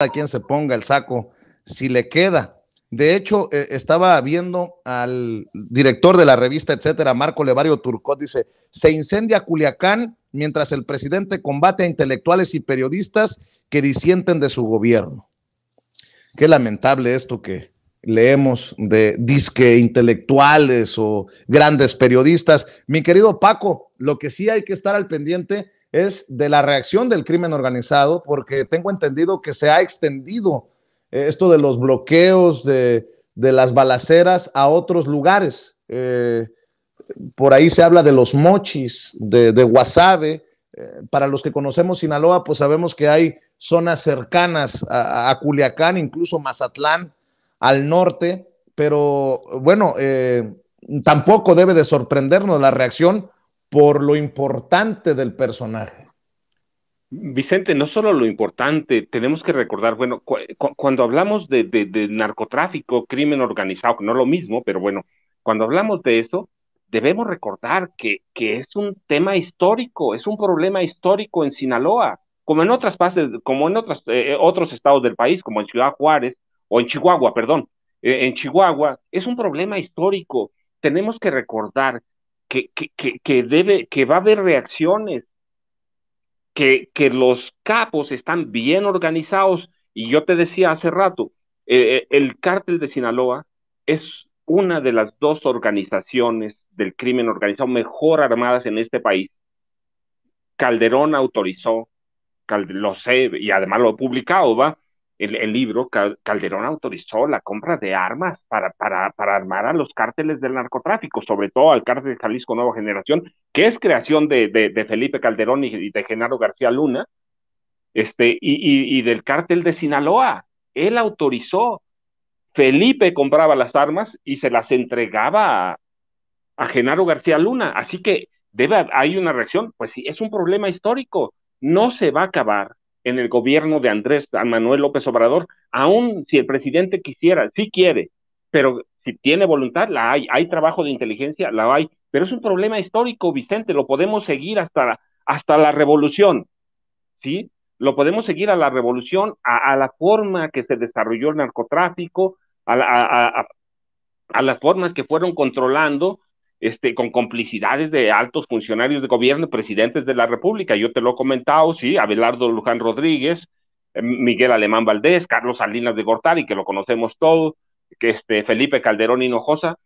a quien se ponga el saco, si le queda. De hecho, eh, estaba viendo al director de la revista, etcétera, Marco Levario Turcot, dice, se incendia Culiacán mientras el presidente combate a intelectuales y periodistas que disienten de su gobierno. Qué lamentable esto que leemos de disque intelectuales o grandes periodistas. Mi querido Paco, lo que sí hay que estar al pendiente es de la reacción del crimen organizado, porque tengo entendido que se ha extendido eh, esto de los bloqueos de, las balaceras a otros lugares. Eh, por ahí se habla de los mochis, de, de eh, para los que conocemos Sinaloa, pues sabemos que hay zonas cercanas a, Culiacán, incluso Mazatlán, al norte, pero bueno, tampoco debe de sorprendernos la reacción por lo importante del personaje. Vicente, no solo lo importante, tenemos que recordar, bueno, cuando hablamos de, narcotráfico, crimen organizado, que no lo mismo, pero bueno, cuando hablamos de eso, debemos recordar que, es un tema histórico, es un problema histórico en Sinaloa, como en otras partes, como en eh, eh, otros estados del país, como en Ciudad Juárez, o en Chihuahua, perdón, eh, en Chihuahua, es un problema histórico. Tenemos que recordar que, que, debe, que va a haber reacciones, que, que los capos están bien organizados. Y yo te decía hace rato, eh, eh, el cártel de Sinaloa es una de las dos organizaciones del crimen organizado mejor armadas en este país. Calderón autorizó, lo sé, y además lo ha publicado, ¿va? el, libro, Calderón autorizó la compra de armas para, para, armar a los cárteles del narcotráfico, sobre todo al cártel de Jalisco Nueva Generación, que es creación de, de, Felipe Calderón y, de Genaro García Luna, este, y, del cártel de Sinaloa. Él autorizó. Felipe compraba las armas y se las entregaba a, a Genaro García Luna. Así que debe, hay una reacción, pues sí, es un problema histórico. No se va a acabar en el gobierno de Andrés Manuel López Obrador, aún si el presidente quisiera, sí quiere, pero si tiene voluntad, la hay, hay trabajo de inteligencia, la hay, pero es un problema histórico, Vicente, lo podemos seguir hasta la, hasta la revolución, ¿sí? Lo podemos seguir a la revolución, a, la forma que se desarrolló el narcotráfico, a las formas que fueron controlando este, con complicidades de altos funcionarios de gobierno, presidentes de la República. Yo te lo he comentado, sí, Abelardo Luján Rodríguez, eh, Miguel Alemán Valdés, Carlos Salinas de Gortari, que lo conocemos todos, que este, Felipe Calderón Hinojosa,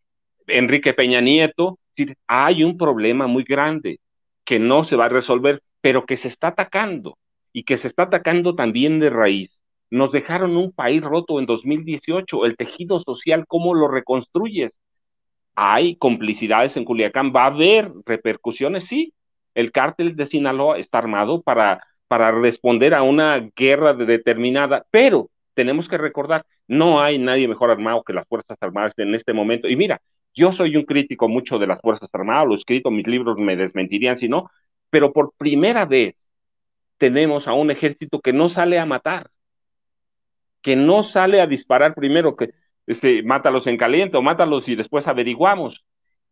Enrique Peña Nieto. hay un problema muy grande que no se va a resolver, pero que se está atacando y que se está atacando también de raíz. Nos dejaron un país roto en 2018, el tejido social, ¿cómo lo reconstruyes? hay complicidades en Culiacán, va a haber repercusiones, sí. El cártel de Sinaloa está armado para, para responder a una guerra determinada, pero tenemos que recordar, no hay nadie mejor armado que las Fuerzas Armadas en este momento. Y mira, yo soy un crítico mucho de las Fuerzas Armadas, lo he escrito, mis libros me desmentirían si no, pero por primera vez tenemos a un ejército que no sale a matar, que no sale a disparar primero, que, este, mátalos en caliente o mátalos y después averiguamos.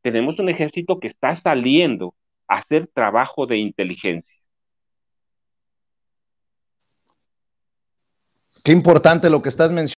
Tenemos un ejército que está saliendo a hacer trabajo de inteligencia. Qué importante lo que estás mencionando.